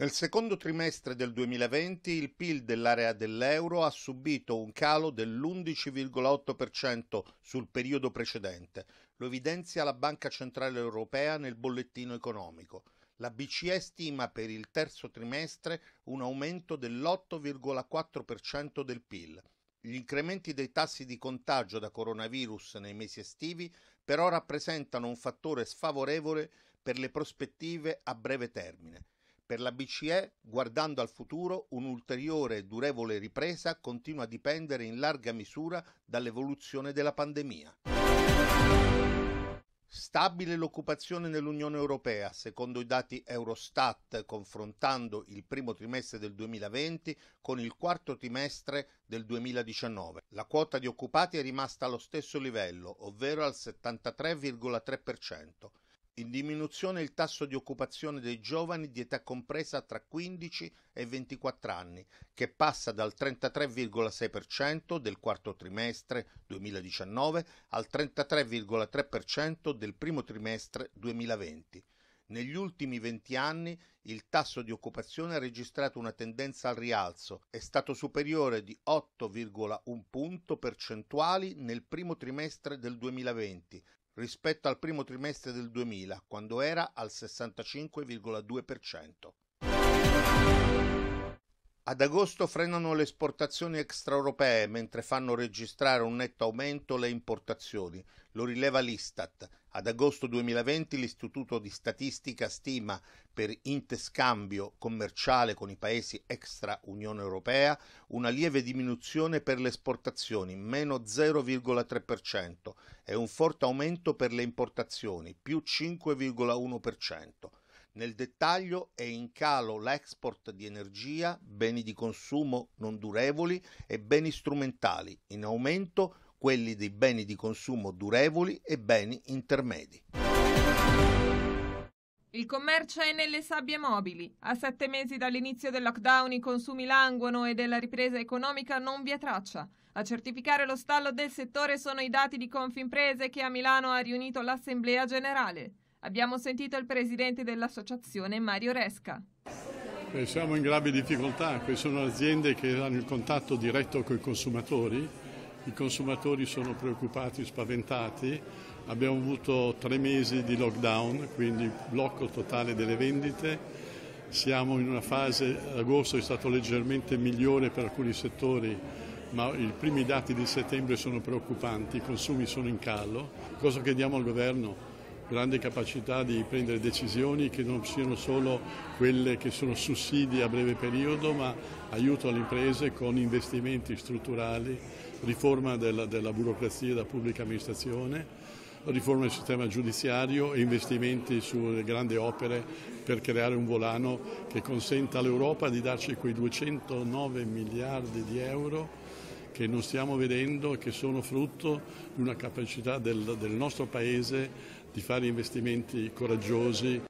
Nel secondo trimestre del 2020 il PIL dell'area dell'euro ha subito un calo dell'11,8% sul periodo precedente, lo evidenzia la Banca Centrale Europea nel bollettino economico. La BCE stima per il terzo trimestre un aumento dell'8,4% del PIL. Gli incrementi dei tassi di contagio da coronavirus nei mesi estivi però rappresentano un fattore sfavorevole per le prospettive a breve termine. Per la BCE, guardando al futuro, un'ulteriore e durevole ripresa continua a dipendere in larga misura dall'evoluzione della pandemia. Stabile l'occupazione nell'Unione Europea, secondo i dati Eurostat, confrontando il primo trimestre del 2020 con il quarto trimestre del 2019. La quota di occupati è rimasta allo stesso livello, ovvero al 73,3%. In diminuzione il tasso di occupazione dei giovani di età compresa tra 15 e 24 anni, che passa dal 33,6% del quarto trimestre 2019 al 33,3% del primo trimestre 2020. Negli ultimi 20 anni il tasso di occupazione ha registrato una tendenza al rialzo, è stato superiore di 8,1 punto percentuali nel primo trimestre del 2020, rispetto al primo trimestre del 2000, quando era al 65,2%. Ad agosto frenano le esportazioni extraeuropee mentre fanno registrare un netto aumento le importazioni, lo rileva l'Istat. Ad agosto 2020 l'Istituto di Statistica stima per interscambio commerciale con i paesi extra Unione Europea una lieve diminuzione per le esportazioni, meno 0,3%, e un forte aumento per le importazioni, più 5,1%. Nel dettaglio è in calo l'export di energia, beni di consumo non durevoli e beni strumentali, in aumento quelli dei beni di consumo durevoli e beni intermedi. Il commercio è nelle sabbie mobili. A sette mesi dall'inizio del lockdown i consumi languono e della ripresa economica non vi è traccia. A certificare lo stallo del settore sono i dati di Confimprese che a Milano ha riunito l'Assemblea Generale. Abbiamo sentito il presidente dell'associazione Mario Resca. siamo in gravi difficoltà, queste sono aziende che hanno il contatto diretto con i consumatori, i consumatori sono preoccupati, spaventati, Abbiamo avuto tre mesi di lockdown, quindi blocco totale delle vendite. Siamo in una fase, agosto è stato leggermente migliore per alcuni settori, ma i primi dati di settembre sono preoccupanti, i consumi sono in callo. Cosa chiediamo al governo? grande capacità di prendere decisioni che non siano solo quelle che sono sussidi a breve periodo, ma aiuto alle imprese con investimenti strutturali, riforma della, della burocrazia e della pubblica amministrazione riforma del sistema giudiziario e investimenti sulle grandi opere per creare un volano che consenta all'Europa di darci quei 209 miliardi di euro che non stiamo vedendo e che sono frutto di una capacità del, del nostro Paese di fare investimenti coraggiosi.